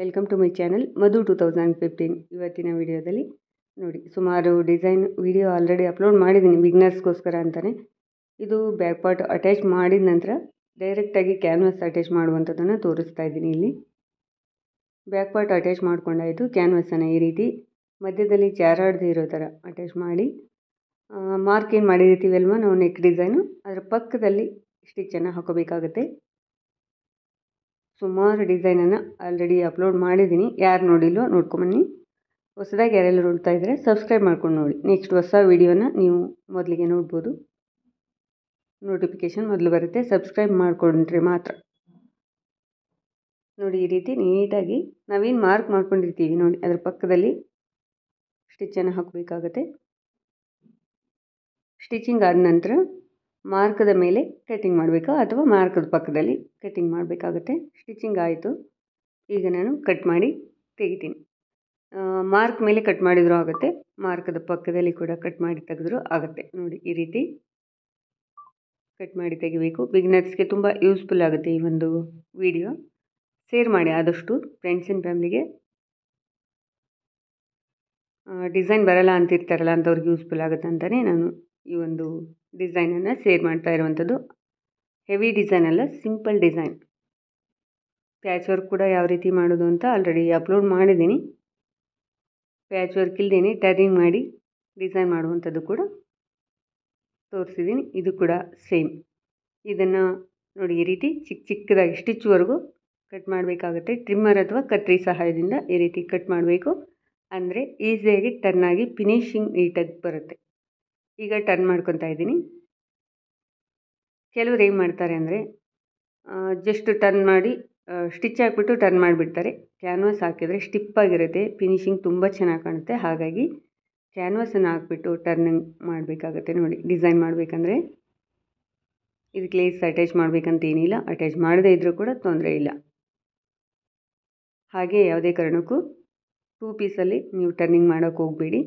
welcome to my channel Madhu two thousand fifteen ಇವತ್ತಿನ ವಿಡಿಯೋದಲ್ಲಿ ನೋಡಿ ಸುಮಾರು ಡಿಸೈನ್ ವಿಡಿಯೋ ಆಲ್ರೆಡಿ ಅಪ್ಲೋಡ್ ಮಾಡಿದ್ದೀನಿ ಬಿಗ್ನರ್ಸ್ಗೋಸ್ಕರ ಅಂತಲೇ ಇದು ಬ್ಯಾಕ್ ಪಾರ್ಟ್ ಅಟ್ಯಾಚ್ ಮಾಡಿದ ನಂತರ ಡೈರೆಕ್ಟಾಗಿ ಕ್ಯಾನ್ವಾಸ್ ಅಟ್ಯಾಚ್ ಮಾಡುವಂಥದ್ದನ್ನು ತೋರಿಸ್ತಾ ಇದ್ದೀನಿ ಇಲ್ಲಿ ಬ್ಯಾಕ್ ಪಾರ್ಟ್ ಅಟ್ಯಾಚ್ ಮಾಡ್ಕೊಂಡಾಯಿತು ಕ್ಯಾನ್ವಾಸನ್ನು ಈ ರೀತಿ ಮಧ್ಯದಲ್ಲಿ ಚಾರಾಡ್ದು ಇರೋ ಥರ ಅಟ್ಯಾಚ್ ಮಾಡಿ ಮಾರ್ಕ್ ಏನು ಮಾಡಿದ್ದೀವಲ್ವ ನಾವು ನೆಕ್ ಡಿಸೈನು ಅದರ ಪಕ್ಕದಲ್ಲಿ ಸ್ಟಿಚ್ಚನ್ನು ಹಾಕೋಬೇಕಾಗುತ್ತೆ ಸುಮಾರು ಡಿಸೈನನ್ನು ಆಲ್ರೆಡಿ ಅಪ್ಲೋಡ್ ಮಾಡಿದ್ದೀನಿ ಯಾರು ನೋಡಿಲ್ಲೋ ನೋಡ್ಕೊಂಬನ್ನಿ ಹೊಸದಾಗಿ ಯಾರೆಲ್ಲ ನೋಡ್ತಾ ಇದ್ದರೆ ಸಬ್ಸ್ಕ್ರೈಬ್ ಮಾಡ್ಕೊಂಡು ನೋಡಿ ನೆಕ್ಸ್ಟ್ ಹೊಸ ವೀಡಿಯೋನ ನೀವು ಮೊದಲಿಗೆ ನೋಡ್ಬೋದು ನೋಟಿಫಿಕೇಷನ್ ಮೊದಲು ಬರುತ್ತೆ ಸಬ್ಸ್ಕ್ರೈಬ್ ಮಾಡಿಕೊಂಡ್ರೆ ಮಾತ್ರ ನೋಡಿ ಈ ರೀತಿ ನೀಟಾಗಿ ನಾವೇನು ಮಾರ್ಕ್ ಮಾಡ್ಕೊಂಡಿರ್ತೀವಿ ನೋಡಿ ಅದರ ಪಕ್ಕದಲ್ಲಿ ಸ್ಟಿಚ್ಚನ್ನು ಹಾಕಬೇಕಾಗತ್ತೆ ಸ್ಟಿಚಿಂಗ್ ಆದ ನಂತರ ಮಾರ್ಕದ ಮೇಲೆ ಕಟ್ಟಿಂಗ್ ಮಾಡಬೇಕು ಅಥವಾ ಮಾರ್ಕದ ಪಕ್ಕದಲ್ಲಿ ಕಟ್ಟಿಂಗ್ ಮಾಡಬೇಕಾಗುತ್ತೆ ಸ್ಟಿಚಿಂಗ್ ಆಯಿತು ಈಗ ನಾನು ಕಟ್ ಮಾಡಿ ತೆಗಿತೀನಿ ಮಾರ್ಕ್ ಮೇಲೆ ಕಟ್ ಮಾಡಿದರೂ ಆಗುತ್ತೆ ಮಾರ್ಕದ ಪಕ್ಕದಲ್ಲಿ ಕೂಡ ಕಟ್ ಮಾಡಿ ತೆಗೆದ್ರೂ ಆಗುತ್ತೆ ನೋಡಿ ಈ ರೀತಿ ಕಟ್ ಮಾಡಿ ತೆಗಿಬೇಕು ಬಿಗ್ನರ್ಸ್ಗೆ ತುಂಬ ಯೂಸ್ಫುಲ್ ಆಗುತ್ತೆ ಈ ಒಂದು ವಿಡಿಯೋ ಶೇರ್ ಮಾಡಿ ಆದಷ್ಟು ಫ್ರೆಂಡ್ಸ್ ಆ್ಯಂಡ್ ಫ್ಯಾಮ್ಲಿಗೆ ಡಿಸೈನ್ ಬರಲ್ಲ ಅಂತಿರ್ತಾರಲ್ಲ ಅಂಥವ್ರಿಗೆ ಯೂಸ್ಫುಲ್ ಆಗುತ್ತೆ ಅಂತಲೇ ನಾನು ಈ ಒಂದು ಡಿಸೈನನ್ನು ಸೇರ್ ಮಾಡ್ತಾ ಇರುವಂಥದ್ದು ಹೆವಿ ಡಿಸೈನ್ ಅಲ್ಲ ಸಿಂಪಲ್ ಡಿಸೈನ್ ಪ್ಯಾಚ್ ವರ್ಕ್ ಕೂಡ ಯಾವ ರೀತಿ ಮಾಡೋದು ಅಂತ ಆಲ್ರೆಡಿ ಅಪ್ಲೋಡ್ ಮಾಡಿದ್ದೀನಿ ಪ್ಯಾಚ್ ವರ್ಕ್ ಇಲ್ದೇನೆ ಟರ್ನಿಂಗ್ ಮಾಡಿ ಡಿಸೈನ್ ಮಾಡುವಂಥದ್ದು ಕೂಡ ತೋರಿಸಿದ್ದೀನಿ ಇದು ಕೂಡ ಸೇಮ್ ಇದನ್ನು ನೋಡಿ ಈ ರೀತಿ ಚಿಕ್ಕ ಚಿಕ್ಕದಾಗಿ ಸ್ಟಿಚ್ವರೆಗೂ ಕಟ್ ಮಾಡಬೇಕಾಗುತ್ತೆ ಟ್ರಿಮ್ಮರ್ ಅಥವಾ ಕಟ್ರಿ ಸಹಾಯದಿಂದ ಈ ರೀತಿ ಕಟ್ ಮಾಡಬೇಕು ಅಂದರೆ ಈಸಿಯಾಗಿ ಟರ್ನ್ ಆಗಿ ಫಿನಿಷಿಂಗ್ ನೀಟಾಗಿ ಬರುತ್ತೆ ಈಗ ಟರ್ನ್ ಮಾಡ್ಕೊತಾ ಇದ್ದೀನಿ ಕೆಲವ್ರು ಏನು ಮಾಡ್ತಾರೆ ಅಂದರೆ ಜಸ್ಟ್ ಟರ್ನ್ ಮಾಡಿ ಸ್ಟಿಚ್ ಹಾಕ್ಬಿಟ್ಟು ಟರ್ನ್ ಮಾಡಿಬಿಡ್ತಾರೆ ಕ್ಯಾನ್ವಾಸ್ ಹಾಕಿದರೆ ಸ್ಟಿಪ್ಪಾಗಿರುತ್ತೆ ಫಿನಿಷಿಂಗ್ ತುಂಬ ಚೆನ್ನಾಗಿ ಕಾಣುತ್ತೆ ಹಾಗಾಗಿ ಕ್ಯಾನ್ವಾಸನ್ನು ಹಾಕ್ಬಿಟ್ಟು ಟರ್ನಿಂಗ್ ಮಾಡಬೇಕಾಗತ್ತೆ ನೋಡಿ ಡಿಸೈನ್ ಮಾಡಬೇಕಂದ್ರೆ ಇದಕ್ಕೆ ಲೇಸ್ ಅಟ್ಯಾಚ್ ಮಾಡಬೇಕಂತ ಏನಿಲ್ಲ ಅಟ್ಯಾಚ್ ಮಾಡದೇ ಇದ್ದರೂ ಕೂಡ ತೊಂದರೆ ಇಲ್ಲ ಹಾಗೆ ಯಾವುದೇ ಕಾರಣಕ್ಕೂ ಟೂ ಪೀಸಲ್ಲಿ ನೀವು ಟರ್ನಿಂಗ್ ಮಾಡೋಕ್ಕೆ ಹೋಗಬೇಡಿ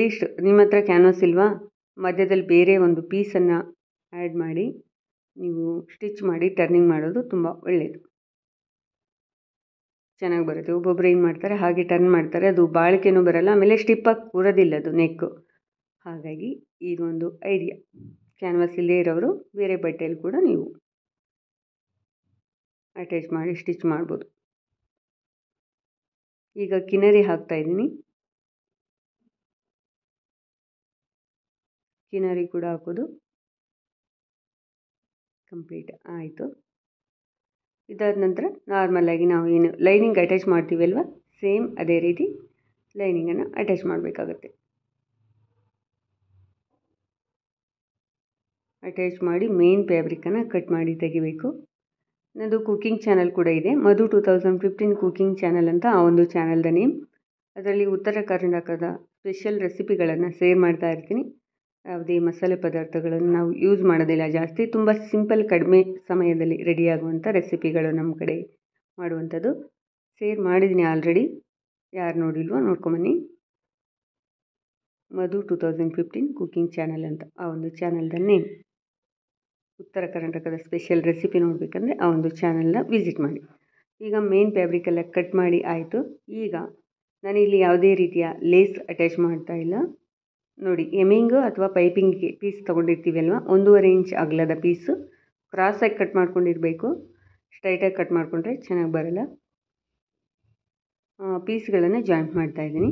ಲೀಸ್ಟ್ ನಿಮ್ಮ ಹತ್ರ ಕ್ಯಾನ್ವಾಸ್ ಇಲ್ವಾ ಮಧ್ಯದಲ್ಲಿ ಬೇರೆ ಒಂದು ಪೀಸನ್ನು ಆ್ಯಡ್ ಮಾಡಿ ನೀವು ಸ್ಟಿಚ್ ಮಾಡಿ ಟರ್ನಿಂಗ್ ಮಾಡೋದು ತುಂಬ ಒಳ್ಳೆಯದು ಚೆನ್ನಾಗಿ ಬರುತ್ತೆ ಒಬ್ಬೊಬ್ಬರು ಏನು ಮಾಡ್ತಾರೆ ಹಾಗೆ ಟರ್ನ್ ಮಾಡ್ತಾರೆ ಅದು ಬಾಳಿಕೆನೂ ಬರಲ್ಲ ಆಮೇಲೆ ಸ್ಟಿಪ್ಪಾಗಿ ಕೂರೋದಿಲ್ಲ ಅದು ನೆಕ್ಕು ಹಾಗಾಗಿ ಇದೊಂದು ಐಡಿಯಾ ಕ್ಯಾನ್ವಾಸ್ ಇಲ್ಲದೇ ಇರೋರು ಬೇರೆ ಬಟ್ಟೆಯಲ್ಲಿ ಕೂಡ ನೀವು ಅಟ್ಯಾಚ್ ಮಾಡಿ ಸ್ಟಿಚ್ ಮಾಡ್ಬೋದು ಈಗ ಕಿನರಿ ಹಾಕ್ತಾಯಿದ್ದೀನಿ ಕಿನರಿ ಕೂಡ ಹಾಕೋದು ಕಂಪ್ಲೀಟ್ ಆಯಿತು ಇದಾದ ನಂತರ ನಾರ್ಮಲಾಗಿ ನಾವು ಏನು ಲೈನಿಂಗ್ ಅಟ್ಯಾಚ್ ಮಾಡ್ತೀವಲ್ವ ಸೇಮ್ ಅದೇ ರೀತಿ ಲೈನಿಂಗನ್ನು ಅಟ್ಯಾಚ್ ಮಾಡಬೇಕಾಗತ್ತೆ ಅಟ್ಯಾಚ್ ಮಾಡಿ ಮೇನ್ ಫ್ಯಾಬ್ರಿಕನ್ನು ಕಟ್ ಮಾಡಿ ತೆಗಿಬೇಕು ನನ್ನದು ಕುಕ್ಕಿಂಗ್ ಚಾನಲ್ ಕೂಡ ಇದೆ Madhu two thousand fifteen cooking channel ಅಂತ ಆ ಒಂದು ಚಾನಲ್ದ ನೇಮ್ ಅದರಲ್ಲಿ ಉತ್ತರ ಕರ್ನಾಟಕದ ಸ್ಪೆಷಲ್ ರೆಸಿಪಿಗಳನ್ನು ಸೇರ್ ಮಾಡ್ತಾ ಇರ್ತೀನಿ ಯಾವುದೇ ಮಸಾಲೆ ಪದಾರ್ಥಗಳನ್ನು ನಾವು ಯೂಸ್ ಮಾಡೋದಿಲ್ಲ ಜಾಸ್ತಿ ತುಂಬ ಸಿಂಪಲ್ ಕಡಿಮೆ ಸಮಯದಲ್ಲಿ ರೆಡಿಯಾಗುವಂಥ ರೆಸಿಪಿಗಳು ನಮ್ಮ ಕಡೆ ಮಾಡುವಂಥದ್ದು ಸೇರ್ ಮಾಡಿದ್ದೀನಿ ಆಲ್ರೆಡಿ ಯಾರು ನೋಡಿಲ್ವೋ ನೋಡ್ಕೊಂಬನ್ನಿ Madhu two thousand fifteen cooking channel ಅಂತ ಆ ಒಂದು ಚಾನಲ್ದನ್ನೇ ಉತ್ತರ ಕರ್ನಾಟಕದ ಸ್ಪೆಷಲ್ ರೆಸಿಪಿ ನೋಡಬೇಕಂದ್ರೆ ಆ ಒಂದು ಚಾನಲ್ನ ವಿಸಿಟ್ ಮಾಡಿ ಈಗ ಮೇನ್ ಫ್ಯಾಬ್ರಿಕೆಲ್ಲ ಕಟ್ ಮಾಡಿ ಆಯಿತು ಈಗ ನಾನಿಲ್ಲಿ ಯಾವುದೇ ರೀತಿಯ ಲೇಸ್ ಅಟ್ಯಾಚ್ ಮಾಡ್ತಾ ಇಲ್ಲ ನೋಡಿ ಎಮಿಂಗು ಅಥವಾ ಪೈಪಿಂಗ್ಗೆ ಪೀಸ್ ತೊಗೊಂಡಿರ್ತೀವಲ್ವ ಒಂದೂವರೆ ಇಂಚ್ ಅಗಲದ ಪೀಸು ಕ್ರಾಸಾಗಿ ಕಟ್ ಮಾಡ್ಕೊಂಡಿರಬೇಕು ಸ್ಟ್ರೈಟಾಗಿ ಕಟ್ ಮಾಡಿಕೊಂಡ್ರೆ ಚೆನ್ನಾಗಿ ಬರಲ್ಲ ಪೀಸ್ಗಳನ್ನು ಜಾಯಿಂಟ್ ಮಾಡ್ತಾಯಿದ್ದೀನಿ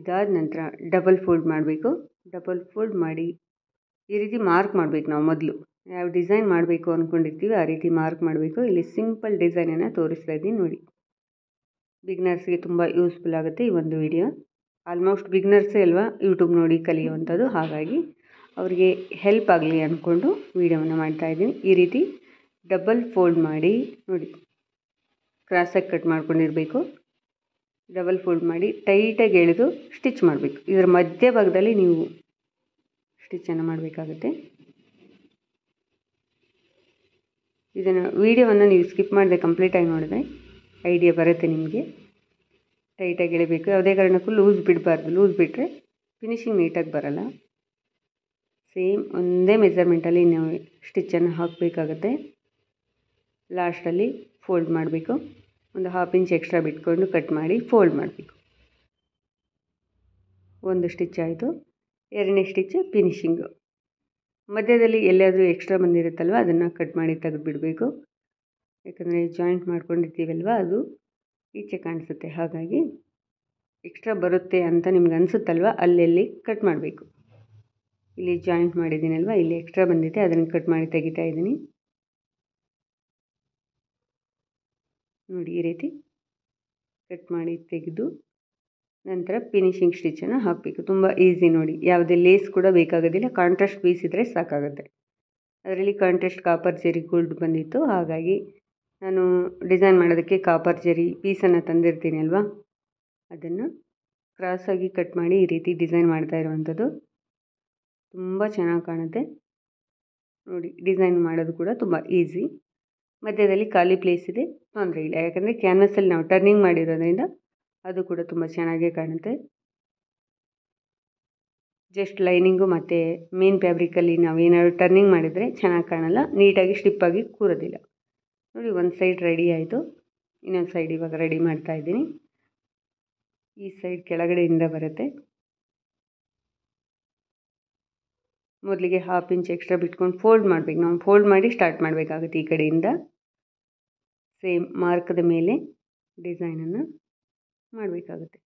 ಇದಾದ ನಂತರ ಡಬಲ್ ಫೋಲ್ಡ್ ಮಾಡಬೇಕು ಡಬಲ್ ಫೋಲ್ಡ್ ಮಾಡಿ ಈ ರೀತಿ ಮಾರ್ಕ್ ಮಾಡಬೇಕು ನಾವು ಮೊದಲು ಯಾವ ಡಿಸೈನ್ ಮಾಡಬೇಕು ಅಂದ್ಕೊಂಡಿರ್ತೀವಿ ಆ ರೀತಿ ಮಾರ್ಕ್ ಮಾಡಬೇಕು ಇಲ್ಲಿ ಸಿಂಪಲ್ ಡಿಸೈನನ್ನು ತೋರಿಸ್ತಾ ಇದ್ದೀನಿ ನೋಡಿ ಬಿಗ್ನರ್ಸ್ಗೆ ತುಂಬ ಯೂಸ್ಫುಲ್ ಆಗುತ್ತೆ ಈ ಒಂದು ವಿಡಿಯೋ ಆಲ್ಮೋಸ್ಟ್ ಬಿಗ್ನರ್ಸೇ ಅಲ್ವಾ ಯೂಟ್ಯೂಬ್ ನೋಡಿ ಕಲಿಯುವಂಥದ್ದು ಹಾಗಾಗಿ ಅವರಿಗೆ ಹೆಲ್ಪ್ ಆಗಲಿ ಅಂದ್ಕೊಂಡು ವೀಡಿಯೋವನ್ನು ಇದ್ದೀನಿ ಈ ರೀತಿ ಡಬಲ್ ಫೋಲ್ಡ್ ಮಾಡಿ ನೋಡಿ ಕ್ರಾಸಾಗಿ ಕಟ್ ಮಾಡ್ಕೊಂಡಿರಬೇಕು ಡಬಲ್ ಫೋಲ್ಡ್ ಮಾಡಿ ಟೈಟಾಗಿ ಎಳೆದು ಸ್ಟಿಚ್ ಮಾಡಬೇಕು ಇದರ ಮಧ್ಯಭಾಗದಲ್ಲಿ ನೀವು ಸ್ಟಿಚ್ಚನ್ನು ಮಾಡಬೇಕಾಗುತ್ತೆ ಇದನ್ನು ವೀಡಿಯೋವನ್ನು ನೀವು ಸ್ಕಿಪ್ ಮಾಡದೆ ಕಂಪ್ಲೀಟಾಗಿ ನೋಡಿದೆ ಐಡಿಯಾ ಬರುತ್ತೆ ನಿಮಗೆ ಟೈಟಾಗಿ ಎಳಿಬೇಕು ಯಾವುದೇ ಕಾರಣಕ್ಕೂ ಲೂಸ್ ಬಿಡಬಾರ್ದು ಲೂಸ್ ಬಿಟ್ಟರೆ ಫಿನಿಷಿಂಗ್ ನೀಟಾಗಿ ಬರಲ್ಲ ಸೇಮ್ ಒಂದೇ ಮೆಜರ್ಮೆಂಟಲ್ಲಿ ನಾವು ಸ್ಟಿಚ್ಚನ್ನು ಹಾಕಬೇಕಾಗತ್ತೆ ಲಾಸ್ಟಲ್ಲಿ ಫೋಲ್ಡ್ ಮಾಡಬೇಕು ಒಂದು ಹಾಫ್ ಇಂಚ್ ಎಕ್ಸ್ಟ್ರಾ ಬಿಟ್ಕೊಂಡು ಕಟ್ ಮಾಡಿ ಫೋಲ್ಡ್ ಮಾಡಬೇಕು ಒಂದು ಸ್ಟಿಚ್ ಆಯಿತು ಎರಡನೇ ಸ್ಟಿಚ್ ಫಿನಿಷಿಂಗು ಮಧ್ಯದಲ್ಲಿ ಎಲ್ಲಾದರೂ ಎಕ್ಸ್ಟ್ರಾ ಬಂದಿರುತ್ತಲ್ವ ಅದನ್ನು ಕಟ್ ಮಾಡಿ ತೆಗೆದುಬಿಡಬೇಕು ಯಾಕಂದರೆ ಜಾಯಿಂಟ್ ಮಾಡ್ಕೊಂಡಿರ್ತೀವಲ್ವ ಅದು ಈಚೆ ಕಾಣಿಸುತ್ತೆ ಹಾಗಾಗಿ ಎಕ್ಸ್ಟ್ರಾ ಬರುತ್ತೆ ಅಂತ ನಿಮ್ಗೆ ಅನಿಸುತ್ತಲ್ವ ಅಲ್ಲೆಲ್ಲಿ ಕಟ್ ಮಾಡಬೇಕು ಇಲ್ಲಿ ಜಾಯಿಂಟ್ ಮಾಡಿದ್ದೀನಲ್ವ ಇಲ್ಲಿ ಎಕ್ಸ್ಟ್ರಾ ಬಂದಿದೆ ಅದನ್ನು ಕಟ್ ಮಾಡಿ ತೆಗಿತಾ ಇದ್ದೀನಿ ನೋಡಿ ಈ ರೀತಿ ಕಟ್ ಮಾಡಿ ತೆಗೆದು ನಂತರ ಫಿನಿಶಿಂಗ್ ಸ್ಟಿಚನ್ನು ಹಾಕಬೇಕು ತುಂಬ ಈಸಿ ನೋಡಿ ಯಾವುದೇ ಲೇಸ್ ಕೂಡ ಬೇಕಾಗೋದಿಲ್ಲ ಕಾಂಟ್ರಾಸ್ಟ್ ಪೀಸ್ ಇದ್ದರೆ ಸಾಕಾಗುತ್ತೆ ಅದರಲ್ಲಿ ಕಾಂಟ್ರಾಸ್ಟ್ ಕಾಪರ್ ಸೇರಿ ಗೋಲ್ಡ್ ಬಂದಿತ್ತು ಹಾಗಾಗಿ ನಾನು ಡಿಸೈನ್ ಮಾಡೋದಕ್ಕೆ ಕಾಪರ್ ಜರಿ ಪೀಸನ್ನು ತಂದಿರ್ತೀನಿ ಅಲ್ವಾ ಅದನ್ನು ಕ್ರಾಸಾಗಿ ಕಟ್ ಮಾಡಿ ಈ ರೀತಿ ಡಿಸೈನ್ ಮಾಡ್ತಾ ಇರುವಂಥದ್ದು ತುಂಬ ಚೆನ್ನಾಗಿ ಕಾಣುತ್ತೆ ನೋಡಿ ಡಿಸೈನ್ ಮಾಡೋದು ಕೂಡ ತುಂಬ ಈಸಿ ಮಧ್ಯದಲ್ಲಿ ಖಾಲಿ ಪ್ಲೇಸ್ ಇದೆ ತೊಂದರೆ ಇಲ್ಲ ಯಾಕಂದರೆ ಕ್ಯಾನ್ವಸಲ್ಲಿ ನಾವು ಟರ್ನಿಂಗ್ ಮಾಡಿರೋದ್ರಿಂದ ಅದು ಕೂಡ ತುಂಬ ಚೆನ್ನಾಗೇ ಕಾಣುತ್ತೆ ಜಸ್ಟ್ ಲೈನಿಂಗು ಮತ್ತು ಮೇನ್ ಫ್ಯಾಬ್ರಿಕಲ್ಲಿ ನಾವು ಏನಾದರೂ ಟರ್ನಿಂಗ್ ಮಾಡಿದರೆ ಚೆನ್ನಾಗಿ ಕಾಣಲ್ಲ ನೀಟಾಗಿ ಸ್ಟಿಪ್ಪಾಗಿ ಕೂರೋದಿಲ್ಲ ನೋಡಿ ಒಂದು ಸೈಡ್ ರೆಡಿ ಆಯಿತು ಇನ್ನೊಂದು ಸೈಡ್ ಇವಾಗ ರೆಡಿ ಮಾಡ್ತಾ ಇದ್ದೀನಿ ಈ ಸೈಡ್ ಕೆಳಗಡೆಯಿಂದ ಬರುತ್ತೆ ಮೊದಲಿಗೆ ಹಾಫ್ ಇಂಚ್ ಎಕ್ಸ್ಟ್ರಾ ಬಿಟ್ಕೊಂಡು ಫೋಲ್ಡ್ ಮಾಡಬೇಕು ನಾವು ಫೋಲ್ಡ್ ಮಾಡಿ ಸ್ಟಾರ್ಟ್ ಮಾಡಬೇಕಾಗುತ್ತೆ ಈ ಕಡೆಯಿಂದ ಸೇಮ್ ಮಾರ್ಕ್ದ ಮೇಲೆ ಡಿಸೈನನ್ನು ಮಾಡಬೇಕಾಗುತ್ತೆ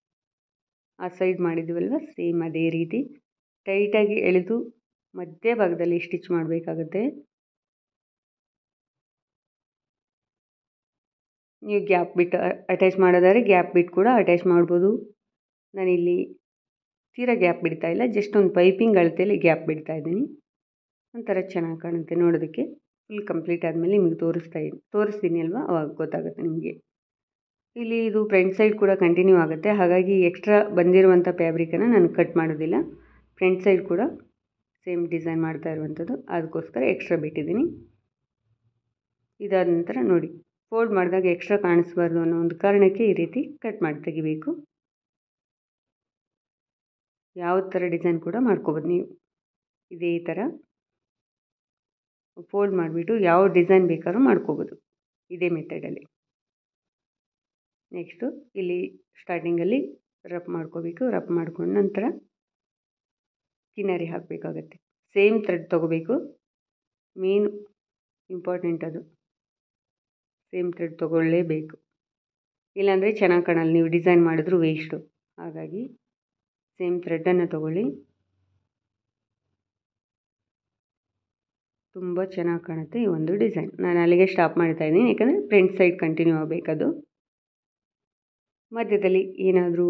ಆ ಸೈಡ್ ಮಾಡಿದ್ವಲ್ವ ಸೇಮ್ ಅದೇ ರೀತಿ ಟೈಟಾಗಿ ಎಳೆದು ಮಧ್ಯ ಭಾಗದಲ್ಲಿ ಸ್ಟಿಚ್ ಮಾಡಬೇಕಾಗುತ್ತೆ ನೀವು ಗ್ಯಾಪ್ ಬಿಟ್ಟು ಅಟ್ಯಾಚ್ ಮಾಡೋದಾದ್ರೆ ಗ್ಯಾಪ್ ಬಿಟ್ಟು ಕೂಡ ಅಟ್ಯಾಚ್ ಮಾಡ್ಬೋದು ನಾನಿಲ್ಲಿ ತೀರಾ ಗ್ಯಾಪ್ ಬಿಡ್ತಾ ಇಲ್ಲ ಜಸ್ಟ್ ಒಂದು ಪೈಪಿಂಗ್ ಅಳತೆಯಲ್ಲಿ ಗ್ಯಾಪ್ ಬಿಡ್ತಾ ಇದ್ದೀನಿ ಒಂಥರ ಚೆನ್ನಾಗಿ ಕಾಣುತ್ತೆ ನೋಡೋದಕ್ಕೆ ಫುಲ್ ಕಂಪ್ಲೀಟ್ ಆದಮೇಲೆ ನಿಮಗೆ ತೋರಿಸ್ತಾ ತೋರಿಸ್ತೀನಿ ಅಲ್ವಾ ಅವಾಗ ಗೊತ್ತಾಗುತ್ತೆ ನಿಮಗೆ ಇಲ್ಲಿ ಇದು ಫ್ರಂಟ್ ಸೈಡ್ ಕೂಡ ಕಂಟಿನ್ಯೂ ಆಗುತ್ತೆ ಹಾಗಾಗಿ ಎಕ್ಸ್ಟ್ರಾ ಬಂದಿರುವಂಥ ಫ್ಯಾಬ್ರಿಕನ್ನು ನಾನು ಕಟ್ ಮಾಡೋದಿಲ್ಲ ಫ್ರಂಟ್ ಸೈಡ್ ಕೂಡ ಸೇಮ್ ಡಿಸೈನ್ ಮಾಡ್ತಾ ಇರುವಂಥದ್ದು ಅದಕ್ಕೋಸ್ಕರ ಎಕ್ಸ್ಟ್ರಾ ಬಿಟ್ಟಿದ್ದೀನಿ ಇದಾದ ನಂತರ ನೋಡಿ ಫೋಲ್ಡ್ ಮಾಡಿದಾಗ ಎಕ್ಸ್ಟ್ರಾ ಕಾಣಿಸ್ಬಾರ್ದು ಅನ್ನೋ ಒಂದು ಕಾರಣಕ್ಕೆ ಈ ರೀತಿ ಕಟ್ ಮಾಡಿ ತೆಗಿಬೇಕು ಯಾವ ಥರ ಡಿಸೈನ್ ಕೂಡ ಮಾಡ್ಕೋಬೋದು ನೀವು ಇದೇ ಥರ ಫೋಲ್ಡ್ ಮಾಡಿಬಿಟ್ಟು ಯಾವ ಡಿಸೈನ್ ಬೇಕಾದ್ರೂ ಮಾಡ್ಕೋಬೋದು ಇದೇ ಮೆಥಡಲ್ಲಿ ನೆಕ್ಸ್ಟು ಇಲ್ಲಿ ಸ್ಟಾರ್ಟಿಂಗಲ್ಲಿ ರಪ್ ಮಾಡ್ಕೋಬೇಕು ರಪ್ ಮಾಡ್ಕೊಂಡು ನಂತರ ಕಿನ್ನರಿ ಹಾಕಬೇಕಾಗತ್ತೆ ಸೇಮ್ ಥ್ರೆಡ್ ತೊಗೋಬೇಕು ಮೇನ್ ಇಂಪಾರ್ಟೆಂಟ್ ಅದು ಸೇಮ್ ಥ್ರೆಡ್ ತೊಗೊಳ್ಳೇಬೇಕು ಇಲ್ಲಾಂದರೆ ಚೆನ್ನಾಗಿ ಕಾಣಲ್ಲ ನೀವು ಡಿಸೈನ್ ಮಾಡಿದ್ರೂ ವೇಸ್ಟು ಹಾಗಾಗಿ ಸೇಮ್ ಥ್ರೆಡ್ಡನ್ನು ತಗೊಳ್ಳಿ ತುಂಬ ಚೆನ್ನಾಗಿ ಕಾಣುತ್ತೆ ಈ ಒಂದು ಡಿಸೈನ್ ನಾನು ಅಲ್ಲಿಗೆ ಸ್ಟಾಪ್ ಮಾಡ್ತಾ ಇದ್ದೀನಿ ಯಾಕಂದರೆ ಫ್ರಂಟ್ ಸೈಡ್ ಕಂಟಿನ್ಯೂ ಆಗಬೇಕದು ಮಧ್ಯದಲ್ಲಿ ಏನಾದರೂ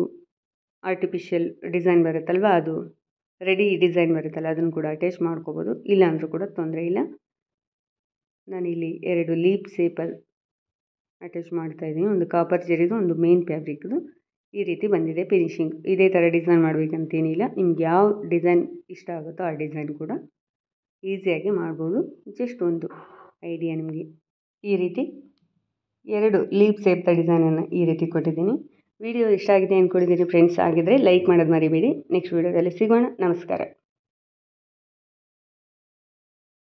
ಆರ್ಟಿಫಿಷಿಯಲ್ ಡಿಸೈನ್ ಬರುತ್ತಲ್ವ ಅದು ರೆಡಿ ಡಿಸೈನ್ ಬರುತ್ತಲ್ಲ ಅದನ್ನು ಕೂಡ ಅಟ್ಯಾಚ್ ಮಾಡ್ಕೋಬೋದು ಇಲ್ಲಾಂದರೂ ಕೂಡ ತೊಂದರೆ ಇಲ್ಲ ನಾನಿಲ್ಲಿ ಎರಡು ಲೀಪ್ ಸೇಪಲ್ ಅಟ್ಯಾಚ್ ಮಾಡ್ತಾ ಇದ್ದೀನಿ ಒಂದು ಕಾಪರ್ ಜರಿದು ಒಂದು ಮೇನ್ ಫ್ಯಾಬ್ರಿಕ್ದು ಈ ರೀತಿ ಬಂದಿದೆ ಫಿನಿಷಿಂಗ್ ಇದೇ ಥರ ಡಿಸೈನ್ ಮಾಡಬೇಕಂತೇನಿಲ್ಲ ನಿಮ್ಗೆ ಯಾವ ಡಿಸೈನ್ ಇಷ್ಟ ಆಗುತ್ತೋ ಆ ಡಿಸೈನ್ ಕೂಡ ಈಸಿಯಾಗಿ ಮಾಡ್ಬೋದು ಜಸ್ಟ್ ಒಂದು ಐಡಿಯಾ ನಿಮಗೆ ಈ ರೀತಿ ಎರಡು ಲೀಪ್ ಸೇಪ್ತ ಡಿಸೈನನ್ನು ಈ ರೀತಿ ಕೊಟ್ಟಿದ್ದೀನಿ ವಿಡಿಯೋ ಇಷ್ಟ ಆಗಿದೆ ಅಂದ್ಕೊಂಡಿದ್ದೀನಿ ಫ್ರೆಂಡ್ಸ್ ಆಗಿದ್ದರೆ ಲೈಕ್ ಮಾಡೋದು ಮರಿಬೇಡಿ ನೆಕ್ಸ್ಟ್ ವೀಡಿಯೋದಲ್ಲಿ ಸಿಗೋಣ ನಮಸ್ಕಾರ